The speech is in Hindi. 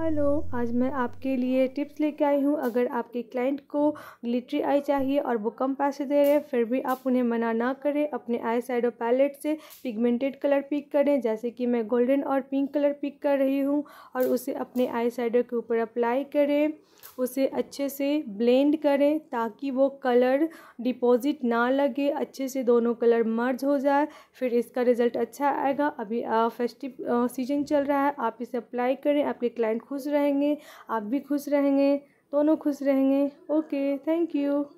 हेलो आज मैं आपके लिए टिप्स लेके आई हूँ अगर आपके क्लाइंट को ग्लिटरी आई चाहिए और वो कम पैसे दे रहे हैं फिर भी आप उन्हें मना ना करें अपने आई साइडो पैलेट से पिगमेंटेड कलर पिक करें जैसे कि मैं गोल्डन और पिंक कलर पिक कर रही हूँ और उसे अपने आई साइडो के ऊपर अप्लाई करें उसे अच्छे से ब्लेंड करें ताकि वो कलर डिपॉजिट ना लगे अच्छे से दोनों कलर मर्ज हो जाए फिर इसका रिज़ल्ट अच्छा आएगा अभी फेस्टिव सीजन चल रहा है आप इसे अप्लाई करें आपके क्लाइंट खुश रहेंगे आप भी खुश रहेंगे दोनों खुश रहेंगे ओके थैंक यू